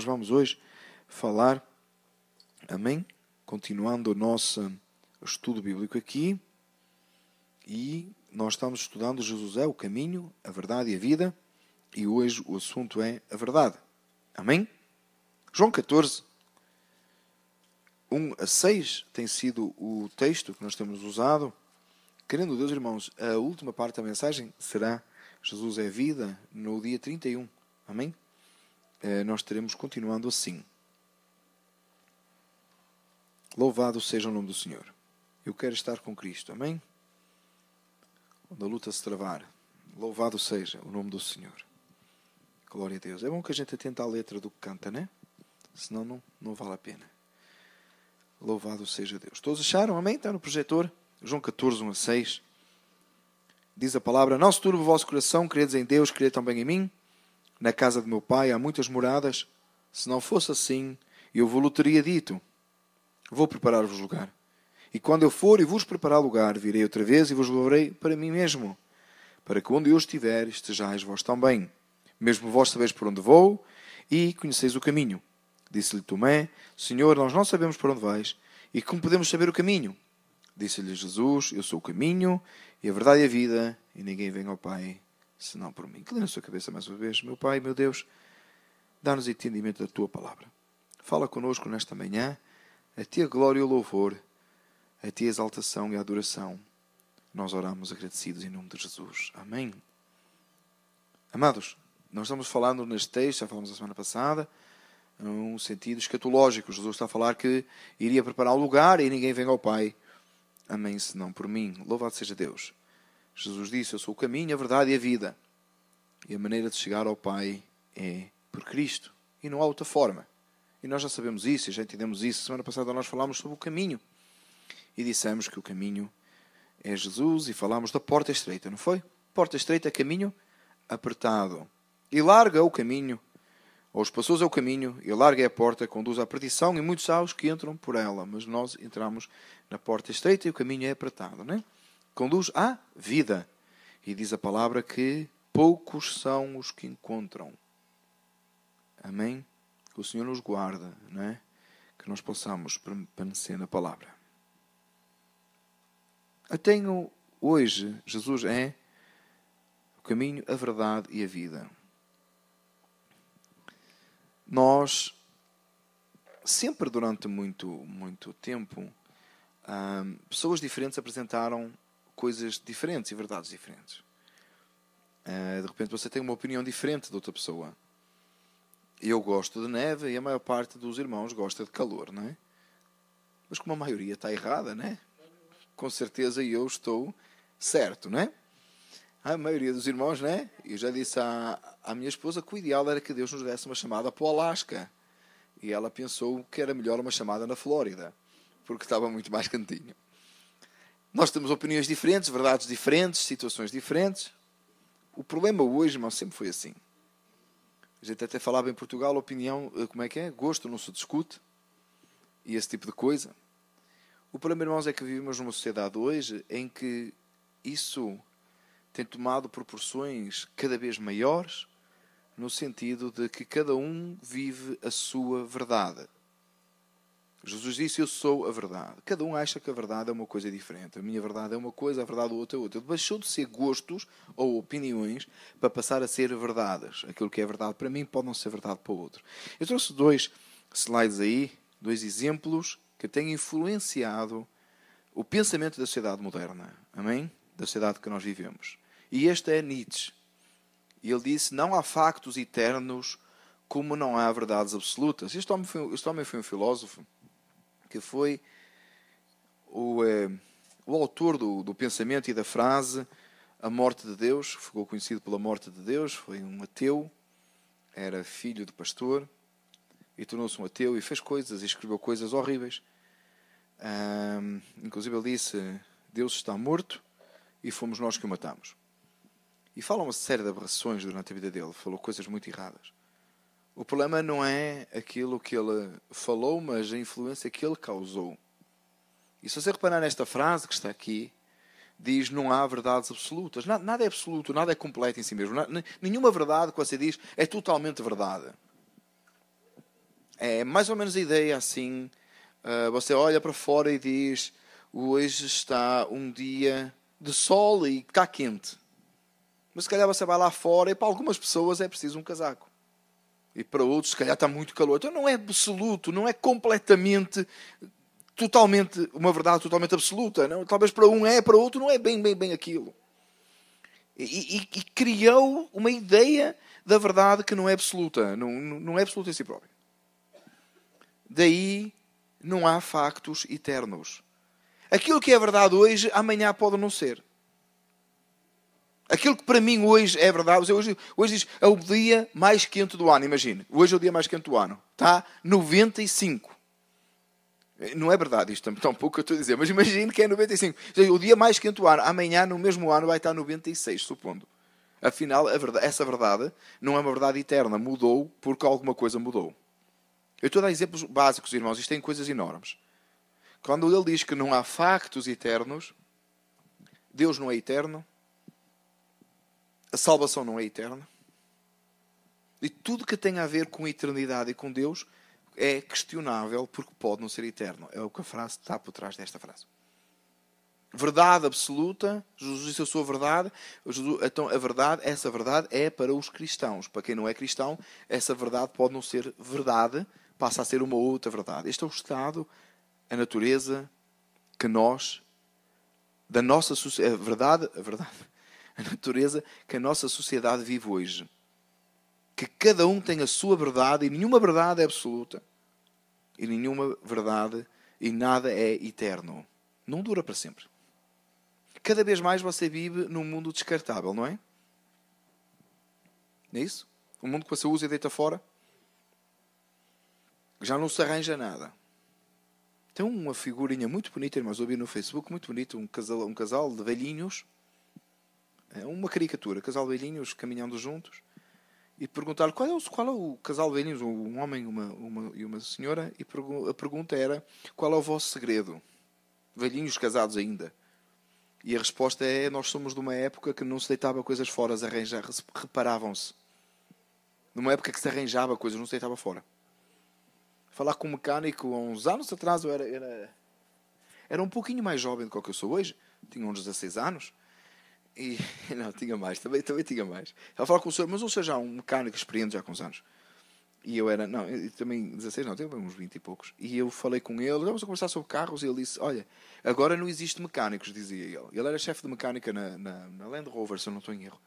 nós vamos hoje falar, amém? Continuando o nosso estudo bíblico aqui, e nós estamos estudando Jesus é o caminho, a verdade e a vida, e hoje o assunto é a verdade, amém? João 14, 1 a 6 tem sido o texto que nós temos usado. Querendo Deus, irmãos, a última parte da mensagem será Jesus é vida no dia 31. Amém? É, nós teremos continuando assim. Louvado seja o nome do Senhor. Eu quero estar com Cristo. Amém? Quando a luta se travar, louvado seja o nome do Senhor. Glória a Deus. É bom que a gente atenta à letra do que canta, né? Senão não, não vale a pena. Louvado seja Deus. Todos acharam? Amém? Está no projetor. João 14, 1 a 6. Diz a palavra: Não se turbe o vosso coração, credes em Deus, crede também em mim. Na casa de meu pai há muitas moradas. Se não fosse assim, eu vou-lhe teria dito: Vou preparar-vos lugar. E quando eu for e vos preparar lugar, virei outra vez e vos levarei para mim mesmo, para que onde eu estiver, estejais vós também. Mesmo vós sabeis por onde vou e conheceis o caminho. Disse-lhe Tomé: Senhor, nós não sabemos por onde vais e como podemos saber o caminho? Disse-lhe Jesus: Eu sou o caminho e a verdade e a vida, e ninguém vem ao Pai se não por mim. Inclina a sua cabeça mais uma vez. Meu Pai, meu Deus, dá-nos entendimento da tua palavra. Fala conosco nesta manhã. A ti a glória e o louvor, a ti a exaltação e a adoração. Nós oramos agradecidos em nome de Jesus. Amém. Amados, nós estamos falando neste texto, já falamos a semana passada, num sentido escatológico. Jesus está a falar que iria preparar o lugar e ninguém vem ao Pai. Amém, senão por mim. Louvado seja Deus. Jesus disse: Eu sou o caminho, a verdade e a vida. E a maneira de chegar ao Pai é por Cristo. E não há outra forma. E nós já sabemos isso, e já entendemos isso. Semana passada nós falámos sobre o caminho. E dissemos que o caminho é Jesus e falámos da porta estreita, não foi? Porta estreita, caminho apertado. E larga o caminho, ou espaçoso é o caminho, e larga é a porta, conduz à perdição, e muitos há os que entram por ela. Mas nós entramos na porta estreita e o caminho é apertado, não é? conduz à vida. E diz a palavra que poucos são os que encontram. Amém? Que o Senhor nos guarda, não é? Que nós possamos permanecer na palavra. Eu tenho hoje, Jesus é o caminho, a verdade e a vida. Nós, sempre durante muito, muito tempo, ah, pessoas diferentes apresentaram coisas diferentes e verdades diferentes. Ah, de repente você tem uma opinião diferente de outra pessoa. Eu gosto de neve e a maior parte dos irmãos gosta de calor, não é? Mas como a maioria está errada, né? Com certeza eu estou certo, né? A maioria dos irmãos, né? Eu já disse à, à minha esposa que o ideal era que Deus nos desse uma chamada para o Alasca. E ela pensou que era melhor uma chamada na Flórida, porque estava muito mais cantinho. Nós temos opiniões diferentes, verdades diferentes, situações diferentes. O problema hoje, irmão, sempre foi assim. A gente até falava em Portugal, opinião, eh, como é que é? Gosto não se discute. E esse tipo de coisa. O problema, irmãos, é que vivemos numa sociedade hoje em que isso tem tomado proporções cada vez maiores, no sentido de que cada um vive a sua verdade. Jesus disse: Eu sou a verdade. Cada um acha que a verdade é uma coisa diferente. A minha verdade é uma coisa, a verdade do outro é outra. Ele deixou de ser gostos ou opiniões para passar a ser verdades. Aquilo que é verdade para mim pode não ser verdade para o outro. Eu trouxe dois slides aí, dois exemplos que têm influenciado o pensamento da sociedade moderna. Amém? Da sociedade que nós vivemos. E este é Nietzsche. Ele disse: Não há factos eternos como não há verdades absolutas. Este homem foi, este homem foi um filósofo que foi o, é, o autor do, do pensamento e da frase A Morte de Deus, ficou conhecido pela Morte de Deus, foi um ateu, era filho de pastor e tornou-se um ateu e fez coisas e escreveu coisas horríveis. Um, inclusive ele disse: Deus está morto e fomos nós que o matamos. E fala uma série de aberrações durante a vida dele, falou coisas muito erradas. O problema não é aquilo que ele falou, mas a influência que ele causou. E se você reparar nesta frase que está aqui, diz não há verdades absolutas. Nada, nada é absoluto, nada é completo em si mesmo. nenhuma verdade que você diz é totalmente verdade. É mais ou menos a ideia assim. Uh, você olha para fora e diz hoje está um dia de sol e está quente. Mas se calhar você vai lá fora e para algumas pessoas é preciso um casaco. E para outros, se calhar está muito calor. Então não é absoluto, não é completamente, totalmente, uma verdade totalmente absoluta. Não? Talvez para um é, para outro não é bem, bem, bem aquilo. E, e, e criou uma ideia da verdade que não é absoluta. Não, não é absoluta em si própria. Daí não há factos eternos. Aquilo que é verdade hoje, amanhã pode não ser. Aquilo que para mim hoje é verdade, hoje, hoje diz, é o dia mais quente do ano, imagine. Hoje é o dia mais quente do ano. Está 95. Não é verdade isto, tão pouco eu estou a dizer, mas imagine que é 95. O dia mais quente do ano, amanhã, no mesmo ano, vai estar 96, supondo. Afinal, verdade, essa verdade não é uma verdade eterna. Mudou porque alguma coisa mudou. Eu estou a dar exemplos básicos, irmãos. Isto tem coisas enormes. Quando ele diz que não há factos eternos, Deus não é eterno, a salvação não é eterna. E tudo que tem a ver com a eternidade e com Deus é questionável porque pode não ser eterno. É o que a frase está por trás desta frase. Verdade absoluta, Jesus disse a sua verdade, Jesus, então a verdade, essa verdade é para os cristãos. Para quem não é cristão, essa verdade pode não ser verdade, passa a ser uma outra verdade. Este é o estado, a natureza que nós, da nossa a verdade, a verdade, a natureza que a nossa sociedade vive hoje. Que cada um tem a sua verdade e nenhuma verdade é absoluta. E nenhuma verdade e nada é eterno. Não dura para sempre. Cada vez mais você vive num mundo descartável, não é? Não é isso? Um mundo que você usa e deita fora. Já não se arranja nada. Tem uma figurinha muito bonita, irmãos, eu vi no Facebook, muito bonito, um casal, um casal de velhinhos é uma caricatura, casal velhinhos caminhando juntos, e perguntar-lhe qual é o, qual é o casal velhinhos, um homem uma, uma, e uma senhora, e pergu a pergunta era qual é o vosso segredo? Velhinhos casados ainda. E a resposta é: nós somos de uma época que não se deitava coisas fora, reparavam-se. Numa época que se arranjava coisas, não se deitava fora. Falar com um mecânico há uns anos atrás, eu era, era, era um pouquinho mais jovem do que eu sou hoje, tinha uns 16 anos e, não, tinha mais, também, também tinha mais. Ela fala com o senhor, mas o senhor já é um mecânico experiente já com os anos. E eu era, não, eu também 16, não, tenho uns 20 e poucos. E eu falei com ele, vamos conversar sobre carros e ele disse: Olha, agora não existe mecânicos, dizia ele. Ele era chefe de mecânica na, na, na Land Rover, se eu não estou em erro.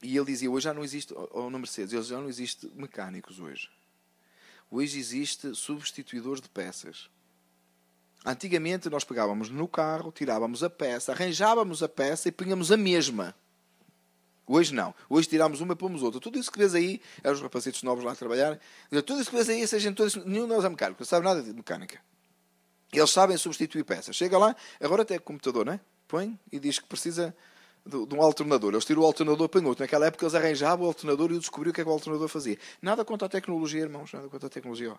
E ele dizia: Hoje já não existe, ou na Mercedes, ele já não existe mecânicos hoje. Hoje existe substituidores de peças. Antigamente nós pegávamos no carro, tirávamos a peça, arranjávamos a peça e punhamos a mesma. Hoje não. Hoje tirámos uma e pomos outra. Tudo isso que vês aí, eram é os rapacetes novos lá a trabalhar, tudo isso que vês aí, essa gente toda, nenhum de nós é mecânico, não sabe nada de mecânica. Eles sabem substituir peças. Chega lá, agora até é computador, né? Põe e diz que precisa de, de um alternador. Eles tiram o alternador, põem outro. Naquela época eles arranjavam o alternador e eu descobri o que é que o alternador fazia. Nada contra a tecnologia, irmãos, nada contra a tecnologia. Ó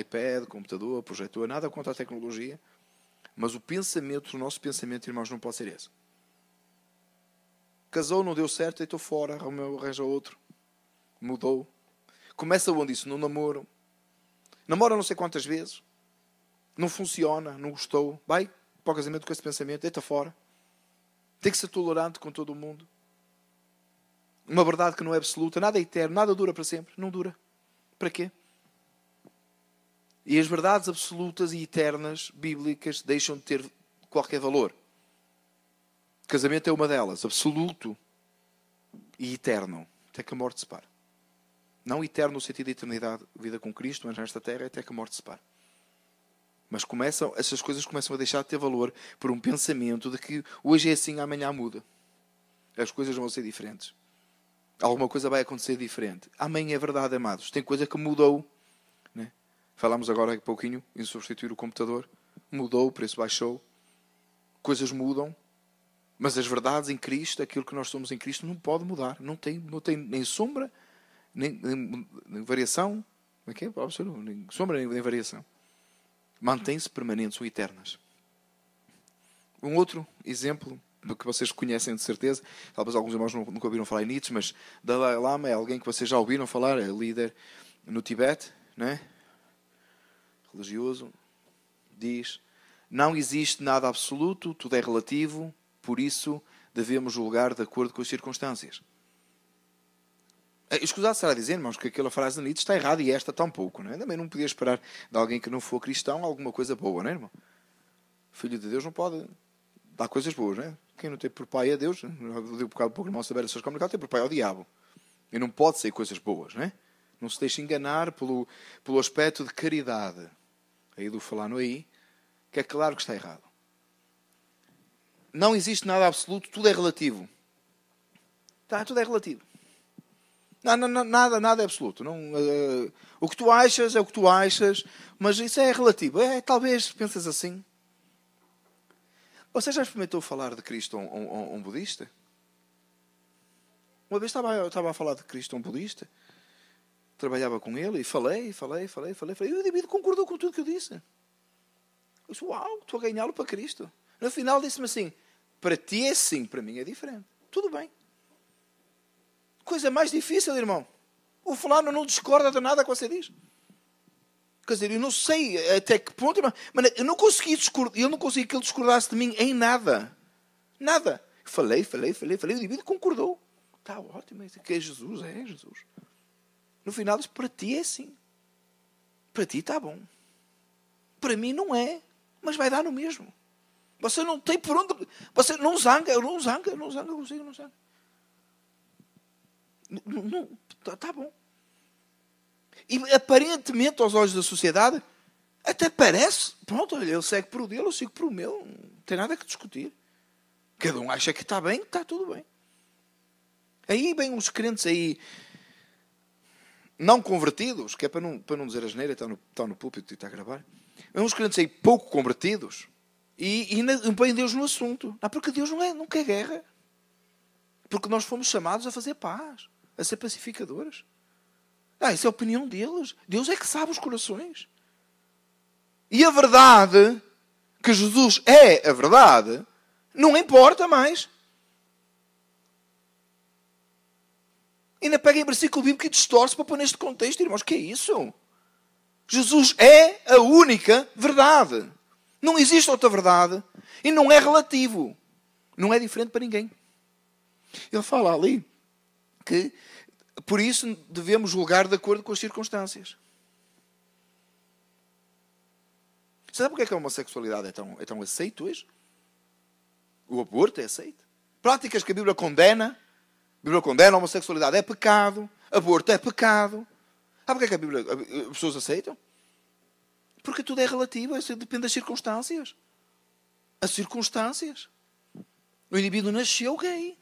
iPad, computador, projetor, nada contra a tecnologia, mas o pensamento, o nosso pensamento, irmãos, não pode ser esse. Casou, não deu certo, deitou fora, arranja outro. Mudou. Começa onde isso? No namoro. Namora não sei quantas vezes. Não funciona, não gostou. Vai para o casamento com esse pensamento, deita fora. Tem que ser tolerante com todo o mundo. Uma verdade que não é absoluta, nada é eterno, nada dura para sempre. Não dura. Para quê? E as verdades absolutas e eternas bíblicas deixam de ter qualquer valor. O casamento é uma delas, absoluto e eterno, até que a morte separe. Não eterno no sentido de eternidade, vida com Cristo, mas nesta terra até que a morte separe. Mas começam, essas coisas começam a deixar de ter valor por um pensamento de que hoje é assim, amanhã muda. As coisas vão ser diferentes. Alguma coisa vai acontecer diferente. Amanhã é verdade, amados. Tem coisa que mudou Falámos agora há pouquinho em substituir o computador. Mudou, o preço baixou. Coisas mudam. Mas as verdades em Cristo, aquilo que nós somos em Cristo, não pode mudar. Não tem, não tem nem sombra, nem, nem, nem variação. Como é que é? Nem sombra, nem, nem variação. Mantém-se permanentes ou eternas. Um outro exemplo do que vocês conhecem de certeza, talvez alguns irmãos nunca ouviram falar em Nietzsche, mas Dalai Lama é alguém que vocês já ouviram falar, é líder no Tibete, né? religioso, diz: Não existe nada absoluto, tudo é relativo, por isso devemos julgar de acordo com as circunstâncias. Eh, escusado será dizer, irmãos, que aquela frase de Nietzsche está errada e esta tampouco, não é? Também não podia esperar de alguém que não for cristão alguma coisa boa, não é, irmão? Filho de Deus não pode dar coisas boas, não é? Quem não tem por pai a é Deus, não é? digo por causa do irmão saber suas comunicações, tem por pai ao é o diabo. E não pode ser coisas boas, não é? Não se deixe enganar pelo, pelo aspecto de caridade aí do Fulano aí, que é claro que está errado. Não existe nada absoluto, tudo é relativo. Tá, tudo é relativo. Não, não, nada, nada é absoluto. Não, uh, o que tu achas é o que tu achas, mas isso é relativo. É, talvez pensas assim. Você já experimentou falar de Cristo a um, um budista? Uma vez estava, estava a falar de Cristo a um budista trabalhava com ele e falei, falei, falei, falei, falei. E o indivíduo concordou com tudo que eu disse. Eu disse, uau, estou a ganhá-lo para Cristo. No final disse-me assim, para ti é assim, para mim é diferente. Tudo bem. Coisa mais difícil, irmão. O fulano não discorda de nada que você diz. Quer dizer, eu não sei até que ponto, irmão. mas eu não consegui discordar, eu não consegui que ele discordasse de mim em nada. Nada. Falei, falei, falei, falei, o indivíduo concordou. Está ótimo, isso é que é Jesus, é Jesus. No final diz: para ti é assim. Para ti está bom. Para mim não é. Mas vai dar no mesmo. Você não tem por onde. Você não zanga, eu não zanga, eu não zanga eu consigo, não zanga. Não, não, está tá bom. E aparentemente, aos olhos da sociedade, até parece. Pronto, olha, ele segue para o dele, eu sigo para o meu. Não tem nada que discutir. Cada um acha que está bem, que está tudo bem. Aí vem os crentes aí não convertidos, que é para não, para não dizer a geneira, está no, está no púlpito e está a gravar, é uns crentes aí pouco convertidos e, e não põem Deus no assunto. ah porque Deus não, é, não quer guerra. Porque nós fomos chamados a fazer paz, a ser pacificadores. Ah, isso é a opinião deles. Deus é que sabe os corações. E a verdade, que Jesus é a verdade, não importa mais. Ainda pega em versículo bíblico e distorce para pôr neste contexto, irmãos, que é isso? Jesus é a única verdade. Não existe outra verdade. E não é relativo. Não é diferente para ninguém. Ele fala ali que por isso devemos julgar de acordo com as circunstâncias. Sabe porque é que a homossexualidade é tão, é tão aceita hoje? O aborto é aceito. Práticas que a Bíblia condena a Bíblia condena, a homossexualidade é pecado, aborto é pecado. Sabe porque é que a Bíblia, as pessoas aceitam? Porque tudo é relativo, isso depende das circunstâncias. As circunstâncias. O indivíduo nasceu gay.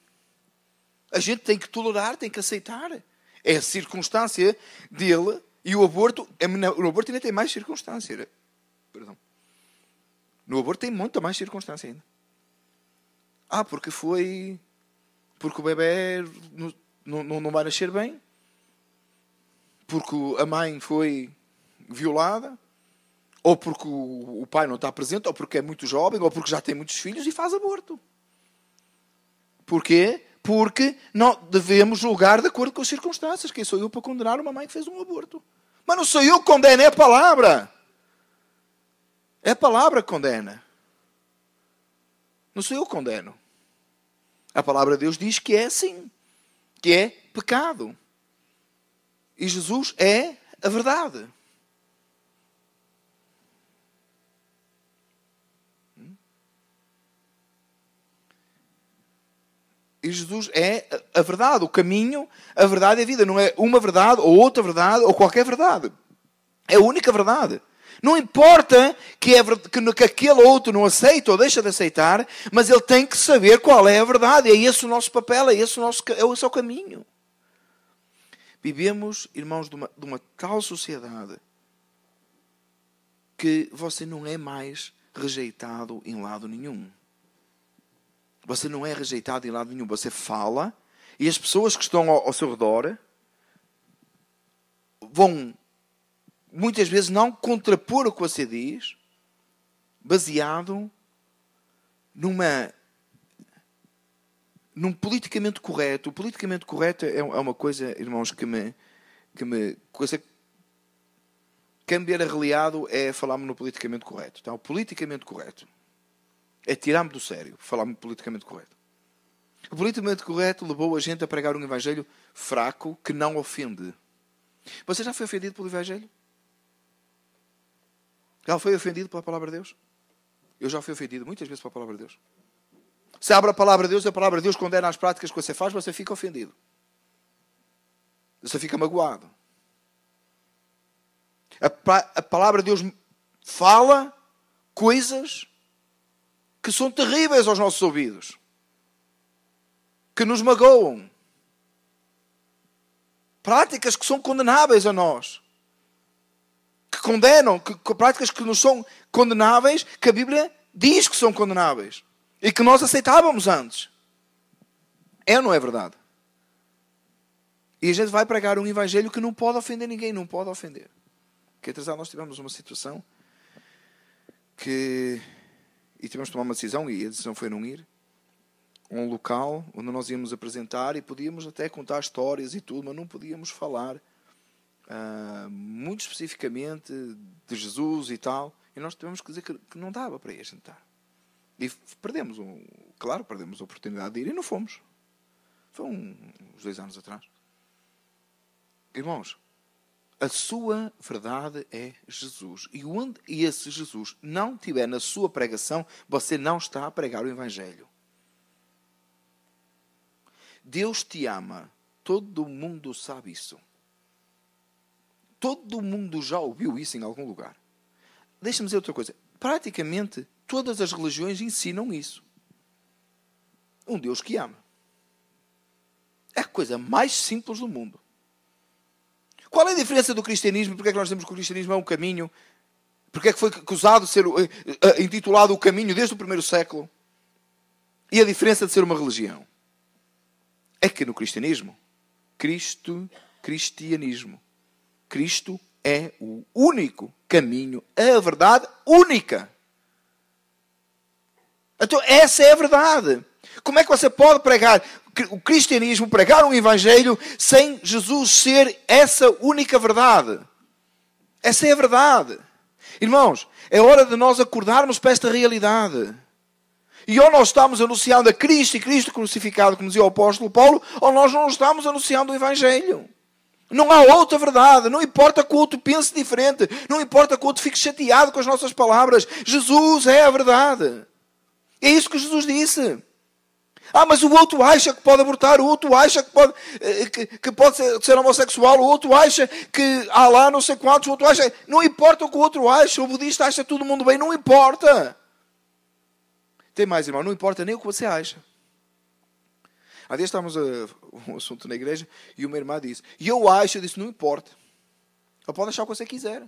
A gente tem que tolerar, tem que aceitar. É a circunstância dele e o aborto. É, o aborto ainda tem mais circunstância. Perdão. No aborto tem muita mais circunstância ainda. Ah, porque foi porque o bebê não, não, não vai nascer bem, porque a mãe foi violada, ou porque o pai não está presente, ou porque é muito jovem, ou porque já tem muitos filhos e faz aborto. Porquê? Porque não devemos julgar de acordo com as circunstâncias. Quem sou eu para condenar uma mãe que fez um aborto? Mas não sou eu que condeno, é a palavra. É a palavra que condena. Não sou eu que condeno. A palavra de Deus diz que é assim, que é pecado. E Jesus é a verdade. E Jesus é a verdade, o caminho, a verdade é a vida. Não é uma verdade ou outra verdade ou qualquer verdade. É a única verdade. Não importa que, é, que, que aquele outro não aceite ou deixa de aceitar, mas ele tem que saber qual é a verdade. É esse o nosso papel, é esse o, nosso, é esse o caminho. Vivemos, irmãos, de uma, de uma tal sociedade que você não é mais rejeitado em lado nenhum. Você não é rejeitado em lado nenhum. Você fala e as pessoas que estão ao, ao seu redor vão muitas vezes não contrapor o que você diz, baseado numa num politicamente correto. O politicamente correto é, é uma coisa, irmãos, que me que me coisa cambiar arreliado é falarmos no politicamente correto. Então, o politicamente correto é tirar-me do sério, falar-me politicamente correto. O politicamente correto levou a gente a pregar um evangelho fraco que não ofende. Você já foi ofendido pelo evangelho? Já foi ofendido pela palavra de Deus? Eu já fui ofendido muitas vezes pela palavra de Deus. Se abre a palavra de Deus, a palavra de Deus condena as práticas que você faz, você fica ofendido. Você fica magoado. A, a palavra de Deus fala coisas que são terríveis aos nossos ouvidos, que nos magoam, práticas que são condenáveis a nós condenam, que, que práticas que nos são condenáveis, que a Bíblia diz que são condenáveis e que nós aceitávamos antes. É ou não é verdade? E a gente vai pregar um evangelho que não pode ofender ninguém, não pode ofender. Que atrasado nós tivemos uma situação que. e tivemos de tomar uma decisão, e a decisão foi não ir. Um local onde nós íamos apresentar e podíamos até contar histórias e tudo, mas não podíamos falar ah, muito especificamente de Jesus e tal, e nós tivemos que dizer que, que não dava para ir jantar. E perdemos, um, claro, perdemos a oportunidade de ir e não fomos. Foi um, uns dois anos atrás. Irmãos, a sua verdade é Jesus. E onde esse Jesus não tiver na sua pregação, você não está a pregar o Evangelho. Deus te ama. Todo mundo sabe isso. Todo mundo já ouviu isso em algum lugar. Deixa-me dizer outra coisa. Praticamente todas as religiões ensinam isso. Um Deus que ama. É a coisa mais simples do mundo. Qual é a diferença do cristianismo? Porque é que nós temos que o cristianismo é um caminho? Porque é que foi acusado de ser eh, eh, intitulado o caminho desde o primeiro século? E a diferença de ser uma religião? É que no cristianismo, Cristo, cristianismo, Cristo é o único caminho, é a verdade única. Então, essa é a verdade. Como é que você pode pregar o cristianismo, pregar um evangelho, sem Jesus ser essa única verdade? Essa é a verdade. Irmãos, é hora de nós acordarmos para esta realidade. E ou nós estamos anunciando a Cristo e Cristo crucificado, como dizia o apóstolo Paulo, ou nós não estamos anunciando o Evangelho. Não há outra verdade. Não importa que o outro pense diferente. Não importa que o outro fique chateado com as nossas palavras. Jesus é a verdade. É isso que Jesus disse. Ah, mas o outro acha que pode abortar, o outro acha que pode, eh, que, que pode ser, ser, homossexual, o outro acha que há lá não sei quantos, o outro acha. Não importa o que o outro acha, o budista acha todo mundo bem, não importa. Tem mais, irmão, não importa nem o que você acha. Há dias estávamos a um assunto na igreja e uma irmã disse: E eu acho, eu disse: Não importa. Ela pode achar o que você quiser.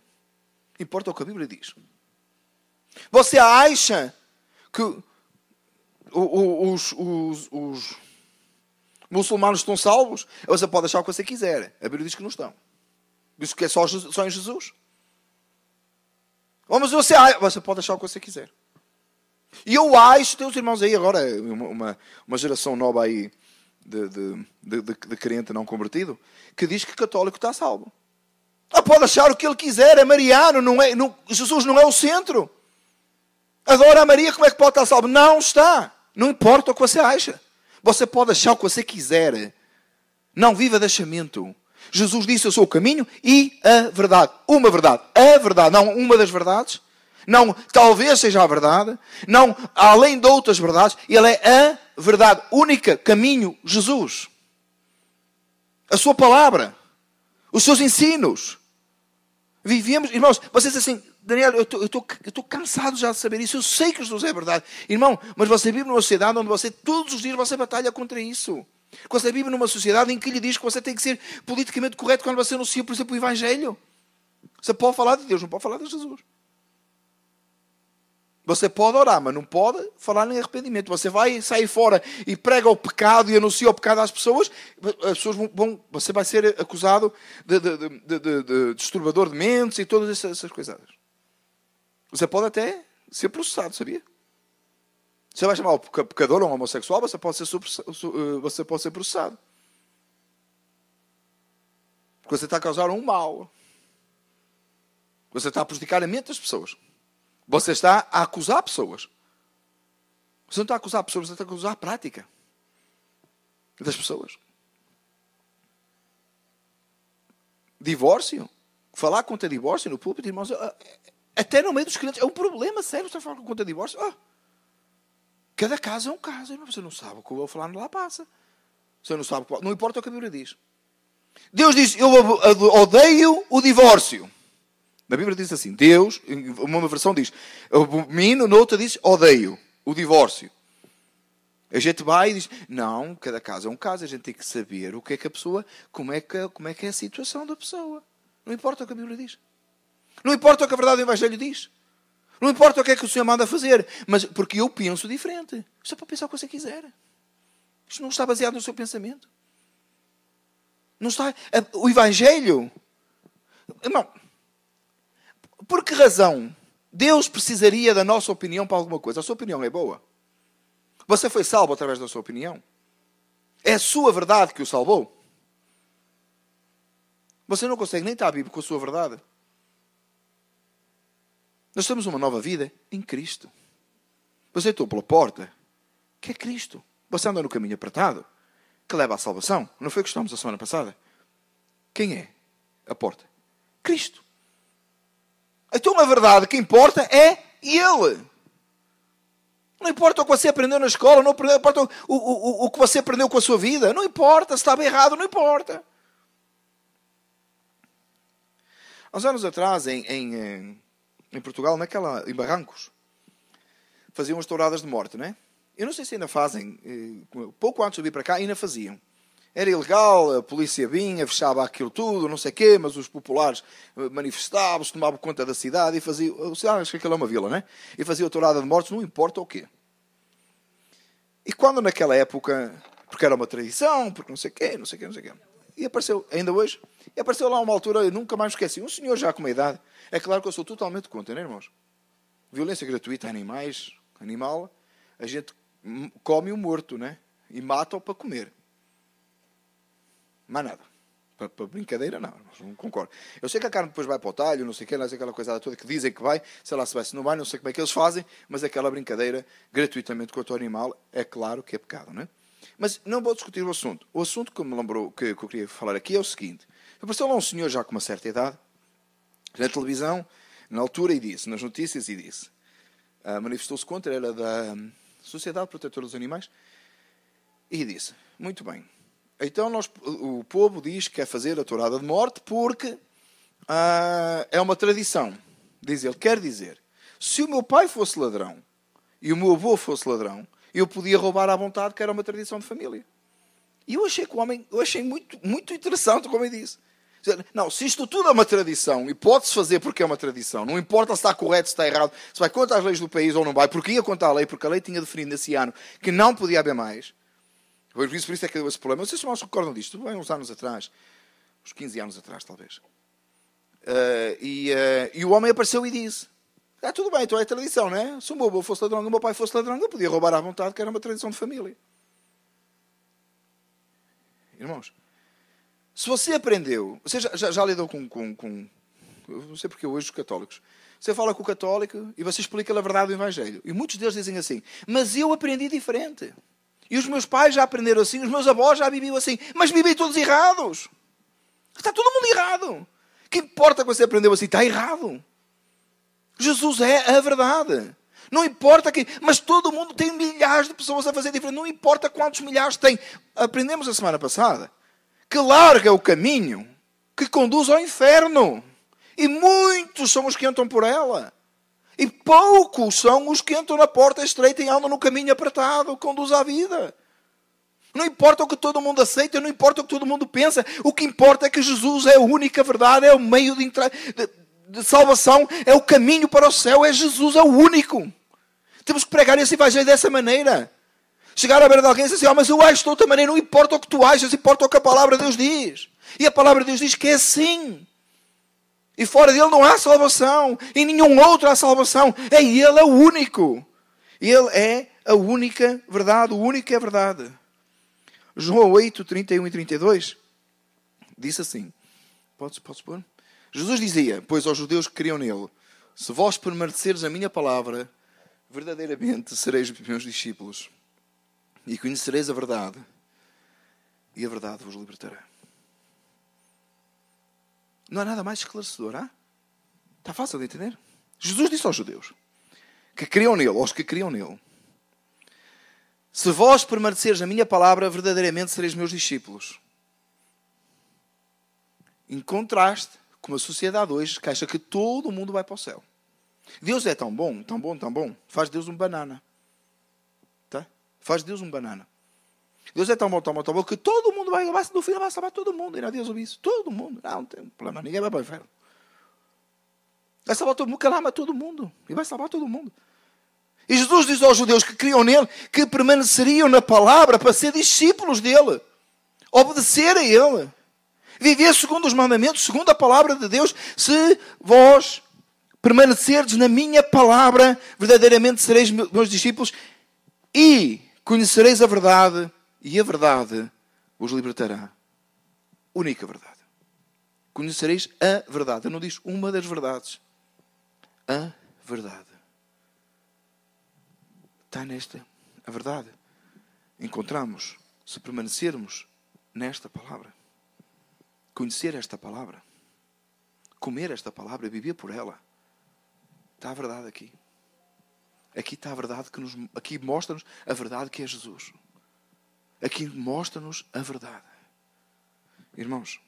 Importa o que a Bíblia diz. Você acha que os, os, os muçulmanos estão salvos? Você pode achar o que você quiser. A Bíblia diz que não estão. Diz que é só, só em Jesus. Oh, mas você, você pode achar o que você quiser. E eu acho, tem os irmãos aí agora, uma, uma geração nova aí, de, de, de, de crente não convertido, que diz que católico está salvo. Ah, pode achar o que ele quiser, é mariano, não é, não, Jesus não é o centro. Adora a Maria, como é que pode estar salvo? Não está. Não importa o que você acha. Você pode achar o que você quiser. Não viva de achamento. Jesus disse: Eu sou o caminho e a verdade. Uma verdade. A verdade, não uma das verdades. Não, talvez seja a verdade. Não, além de outras verdades. Ele é a verdade única, caminho, Jesus. A sua palavra, os seus ensinos. Vivíamos, irmãos, vocês assim, Daniel, eu estou cansado já de saber isso, eu sei que Jesus é verdade. Irmão, mas você vive numa sociedade onde você, todos os dias, você batalha contra isso. Você vive numa sociedade em que lhe diz que você tem que ser politicamente correto quando você anuncia, por exemplo, o Evangelho. Você pode falar de Deus, não pode falar de Jesus. Você pode orar, mas não pode falar em arrependimento. Você vai sair fora e prega o pecado e anuncia o pecado às pessoas, as pessoas vão, vão você vai ser acusado de, de, de, de, de disturbador de mentes e todas essas, essas Você pode até ser processado, sabia? Você vai chamar o pecador ou um homossexual, você pode ser, eh, você pode ser processado. Porque você está a causar um mal. Você está a prejudicar a mente das pessoas. Você está a acusar pessoas. Você não está a acusar pessoas, você está a acusar a prática das pessoas. Divórcio. Falar contra divórcio no púlpito, irmãos, é, é, até no meio dos crentes, é um problema sério estar falando contra divórcio. Oh. Cada caso é um caso, irmão. Você não sabe o que eu vou falar, lá passa. Você não sabe Não importa o que a Bíblia diz. Deus diz: Eu odeio o divórcio. Na Bíblia diz assim: Deus, uma versão diz, abomino, noutra diz, odeio o divórcio. A gente vai e diz, não, cada caso é um caso, a gente tem que saber o que é que a pessoa, como é que, como é, que é a situação da pessoa. Não importa o que a Bíblia diz. Não importa o que a verdade do Evangelho diz. Não importa o que é que o Senhor manda fazer, mas porque eu penso diferente. Isto é para pensar o que você quiser. Isto não está baseado no seu pensamento. Não está. O Evangelho. Irmão, por que razão Deus precisaria da nossa opinião para alguma coisa? A sua opinião é boa. Você foi salvo através da sua opinião. É a sua verdade que o salvou. Você não consegue nem estar Bíblia com a sua verdade. Nós temos uma nova vida em Cristo. Você entrou pela porta, que é Cristo. Você anda no caminho apertado, que leva à salvação. Não foi o que estamos a semana passada? Quem é a porta? Cristo. Então a verdade que importa é Ele. Não importa o que você aprendeu na escola, não importa o, o, o, o que você aprendeu com a sua vida, não importa se estava errado, não importa. Há uns anos atrás, em, em, em Portugal, naquela, em Barrancos, faziam as touradas de morte, não é? Eu não sei se ainda fazem, eh, pouco antes de vir para cá, ainda faziam era ilegal, a polícia vinha, fechava aquilo tudo, não sei o quê, mas os populares eh, manifestavam-se, tomavam conta da cidade e faziam. O cidade, acho que aquilo é uma vila, né? E fazia tourada de mortos, não importa o quê. E quando naquela época, porque era uma tradição, porque não sei o quê, não sei o quê, não sei o quê. E apareceu, ainda hoje, e apareceu lá uma altura, eu nunca mais esqueci, um senhor já com uma idade. É claro que eu sou totalmente contra, né, irmãos? Violência gratuita a animais, animal, a gente come o morto, né? E mata-o para comer mais nada. Para, para brincadeira, não, não concordo. Eu sei que a carne depois vai para o talho, não sei o que, aquela coisa toda que dizem que vai, sei lá se vai, se não vai, não sei como é que eles fazem, mas aquela brincadeira gratuitamente com o animal é claro que é pecado, não é? Mas não vou discutir o assunto. O assunto que me lembrou, que, que eu queria falar aqui é o seguinte: apareceu lá um senhor já com uma certa idade, na televisão, na altura, e disse, nas notícias, e disse, uh, manifestou-se contra, era é da um, Sociedade Protetora dos Animais, e disse: Muito bem, então nós, o povo diz que quer fazer a tourada de morte porque ah, é uma tradição. Diz ele, quer dizer, se o meu pai fosse ladrão e o meu avô fosse ladrão, eu podia roubar à vontade, que era uma tradição de família. E eu achei que o homem, eu achei muito, muito interessante como ele disse. Não, se isto tudo é uma tradição e pode-se fazer porque é uma tradição, não importa se está correto, se está errado, se vai contra as leis do país ou não vai, porque ia contra a lei, porque a lei tinha definido nesse ano que não podia haver mais. Por isso, é que deu esse problema. Vocês sei se recordam disto? Bem, uns anos atrás, uns 15 anos atrás, talvez. Uh, e, uh, e, o homem apareceu e disse: Ah, tudo bem, então é tradição, não é? Se o meu avô fosse ladrão, o meu pai fosse ladrão, eu podia roubar à vontade, que era uma tradição de família. Irmãos, se você aprendeu, você já, já, já lidou com, com, com. Não sei porque hoje os católicos. Você fala com o católico e você explica-lhe a verdade do Evangelho. E muitos deles dizem assim: Mas eu aprendi diferente. E os meus pais já aprenderam assim, os meus avós já viviam assim, mas vivem todos errados. Está todo mundo errado. Que importa que você aprendeu assim? Está errado. Jesus é a verdade. Não importa quem, mas todo mundo tem milhares de pessoas a fazer diferente. Não importa quantos milhares tem. Aprendemos a semana passada que larga o caminho que conduz ao inferno. E muitos são os que entram por ela. E poucos são os que entram na porta estreita e andam no caminho apertado, conduz à vida. Não importa o que todo mundo aceita, não importa o que todo mundo pensa, o que importa é que Jesus é a única verdade, é o meio de, de, de salvação, é o caminho para o céu, é Jesus, é o único. Temos que pregar esse evangelho dessa maneira. Chegar à beira de alguém e dizer assim, oh, mas eu acho de outra maneira, não importa o que tu achas, importa o que a palavra de Deus diz. E a palavra de Deus diz que é assim. E fora dele não há salvação. Em nenhum outro há salvação. É ele é o único. Ele é a única verdade. O único é a verdade. João 8, 31 e 32 disse assim: Podes, podes pôr? Jesus dizia, pois aos judeus que criam nele: Se vós permaneceres a minha palavra, verdadeiramente sereis meus discípulos e conhecereis a verdade, e a verdade vos libertará. Não há nada mais esclarecedor, há? Está fácil de entender? Jesus disse aos judeus que criam nele, aos que criam nele: Se vós permaneceres na minha palavra, verdadeiramente sereis meus discípulos. Em contraste com uma sociedade hoje que acha que todo mundo vai para o céu. Deus é tão bom, tão bom, tão bom, faz Deus um banana. Tá? Faz Deus um banana. Deus é tão bom, tão bom, tão bom, que todo mundo vai, no final vai salvar todo mundo. Irá Deus ouvir isso. Todo mundo. Ah, não tem problema, ninguém vai para o inferno. Vai salvar todo mundo, que ele ama todo mundo. E vai salvar todo mundo. E Jesus diz aos judeus que criam nele que permaneceriam na palavra para ser discípulos dele, obedecer a ele, viver segundo os mandamentos, segundo a palavra de Deus. Se vós permanecerdes na minha palavra, verdadeiramente sereis meus discípulos e conhecereis a verdade e a verdade vos libertará. Única verdade. Conhecereis a verdade. Eu não diz uma das verdades. A verdade. Está nesta a verdade. Encontramos se permanecermos nesta palavra. Conhecer esta palavra. Comer esta palavra, viver por ela. Está a verdade aqui. Aqui está a verdade que nos aqui mostra-nos a verdade que é Jesus aqui mostra-nos a verdade. Irmãos,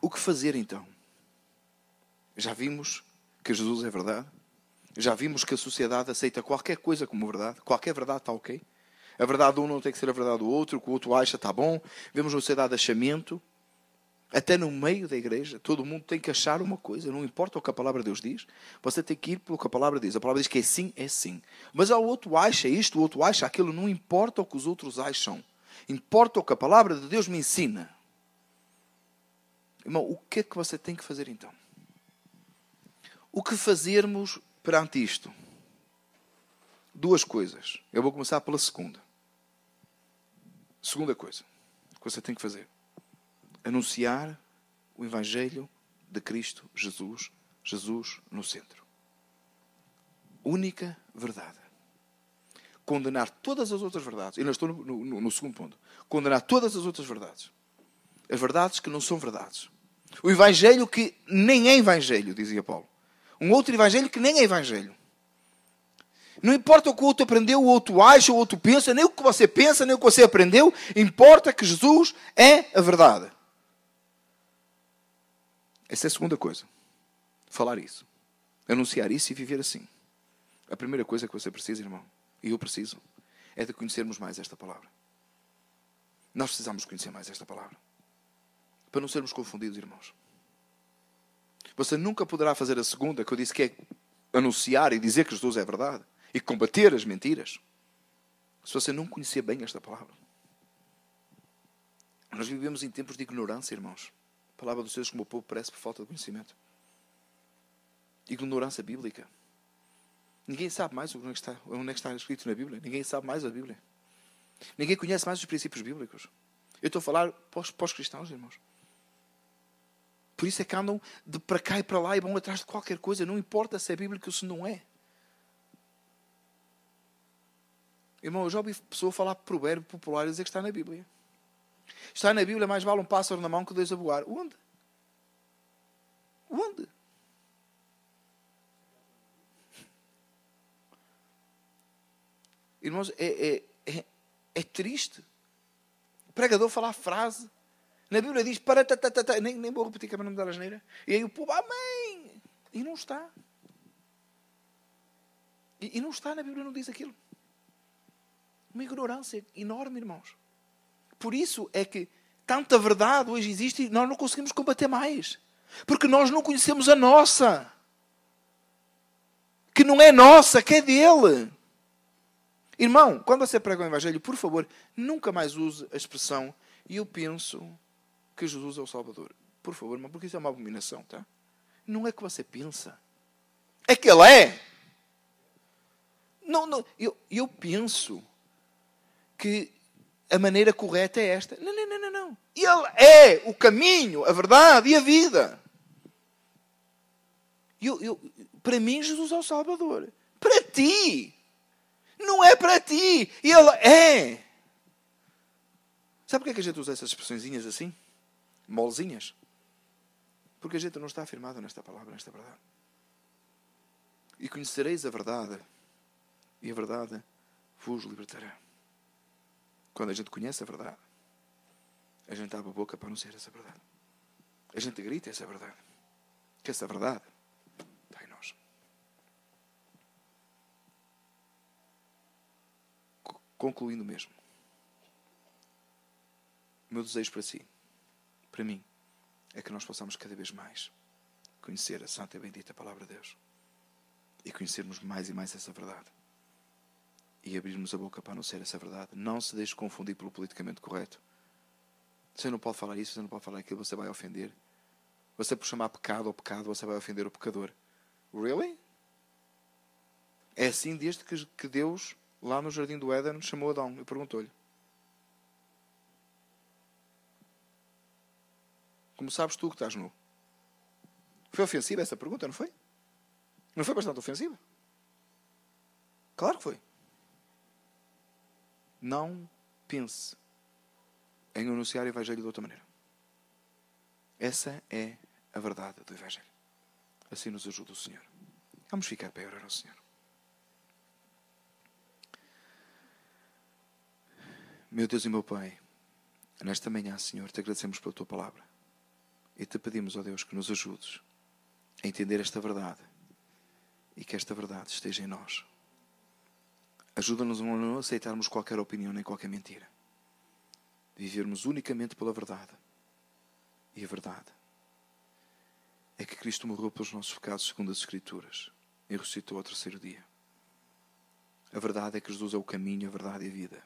o que fazer então? Já vimos que Jesus é verdade? Já vimos que a sociedade aceita qualquer coisa como verdade? Qualquer verdade está ok? A verdade de um não tem que ser a verdade do outro, o que o outro acha está bom. Vemos uma sociedade de achamento, até no meio da igreja, todo mundo tem que achar uma coisa, não importa o que a palavra de Deus diz, você tem que ir pelo que a palavra diz. A palavra diz que é sim, é sim. Mas o outro acha isto, o outro acha aquilo, não importa o que os outros acham. Importa o que a palavra de Deus me ensina. Irmão, o que é que você tem que fazer então? O que fazermos perante isto? Duas coisas. Eu vou começar pela segunda. Segunda coisa que você tem que fazer anunciar o Evangelho de Cristo Jesus, Jesus no centro. Única verdade. Condenar todas as outras verdades. Eu não estou no, no, no segundo ponto. Condenar todas as outras verdades. As verdades que não são verdades. O Evangelho que nem é Evangelho, dizia Paulo. Um outro Evangelho que nem é Evangelho. Não importa o que o outro aprendeu, o outro acha, o outro pensa, nem o que você pensa, nem o que você aprendeu, importa que Jesus é a verdade. Essa é a segunda coisa. Falar isso. Anunciar isso e viver assim. A primeira coisa que você precisa, irmão, e eu preciso, é de conhecermos mais esta palavra. Nós precisamos conhecer mais esta palavra. Para não sermos confundidos, irmãos. Você nunca poderá fazer a segunda que eu disse que é anunciar e dizer que Jesus é verdade e combater as mentiras. Se você não conhecer bem esta palavra. Nós vivemos em tempos de ignorância, irmãos. A palavra dos seus como o povo parece por falta de conhecimento. Ignorância bíblica. Ninguém sabe mais onde é está, onde é que está escrito na Bíblia. Ninguém sabe mais a Bíblia. Ninguém conhece mais os princípios bíblicos. Eu estou a falar pós cristãos, irmãos. Por isso é que andam de para cá e para lá e vão atrás de qualquer coisa. Não importa se é bíblico ou se não é. Irmão, eu já ouvi pessoa falar provérbio popular e dizer que está na Bíblia. Está na Bíblia, mais vale um pássaro na mão que dois a voar. Onde? Onde? Irmãos, é, é, é, é triste. O pregador fala a frase. Na Bíblia diz, para, ta, ta, ta, ta. Nem, nem vou repetir que é para não me E aí o povo, amém! E não está. E, e não está, na Bíblia não diz aquilo. Uma ignorância enorme, irmãos. Por isso é que tanta verdade hoje existe e nós não conseguimos combater mais. Porque nós não conhecemos a nossa. Que não é nossa, que é dele. Irmão, quando você prega o Evangelho, por favor, nunca mais use a expressão eu penso que Jesus é o Salvador. Por favor, irmão, porque isso é uma abominação, tá? Não é que você pensa. É que ele é. Não, não, eu, eu penso que a maneira correta é esta. Não, não, não, não, não. Ele é o caminho, a verdade e a vida. Eu, eu, para mim, Jesus é o Salvador. Para ti. Não é para ti. Ele é. Sabe porquê é que a gente usa essas expressõezinhas assim? Molzinhas? Porque a gente não está afirmado nesta palavra, nesta verdade. E conhecereis a verdade, e a verdade vos libertará. Quando a gente conhece a verdade, a gente abre a boca para anunciar essa verdade. A gente grita essa verdade. Que essa verdade está em nós. Concluindo mesmo. O meu desejo para si, para mim, é que nós possamos cada vez mais conhecer a santa e bendita Palavra de Deus e conhecermos mais e mais essa verdade e abrirmos a boca para anunciar essa verdade. Não se deixe confundir pelo politicamente correto. Você não pode falar isso, você não pode falar aquilo, você vai ofender. Você por chamar pecado ou pecado, você vai ofender o pecador. Really? É assim desde que Deus, lá no Jardim do Éden, chamou Adão e perguntou-lhe. Como sabes tu que estás nu? Foi ofensiva essa pergunta, não foi? Não foi bastante ofensiva? Claro que foi não pense em anunciar o Evangelho de outra maneira. Essa é a verdade do Evangelho. Assim nos ajuda o Senhor. Vamos ficar para orar ao Senhor. Meu Deus e meu Pai, nesta manhã, Senhor, te agradecemos pela tua palavra e te pedimos, ó Deus, que nos ajudes a entender esta verdade e que esta verdade esteja em nós. Ajuda-nos a não aceitarmos qualquer opinião nem qualquer mentira. Vivermos unicamente pela verdade. E a verdade é que Cristo morreu pelos nossos pecados segundo as Escrituras e ressuscitou ao terceiro dia. A verdade é que Jesus é o caminho, a verdade e a vida.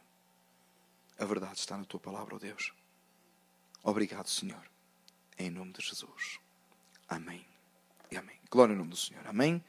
A verdade está na tua palavra, ó oh Deus. Obrigado, Senhor. Em nome de Jesus. Amém. E amém. Glória ao nome do Senhor. Amém.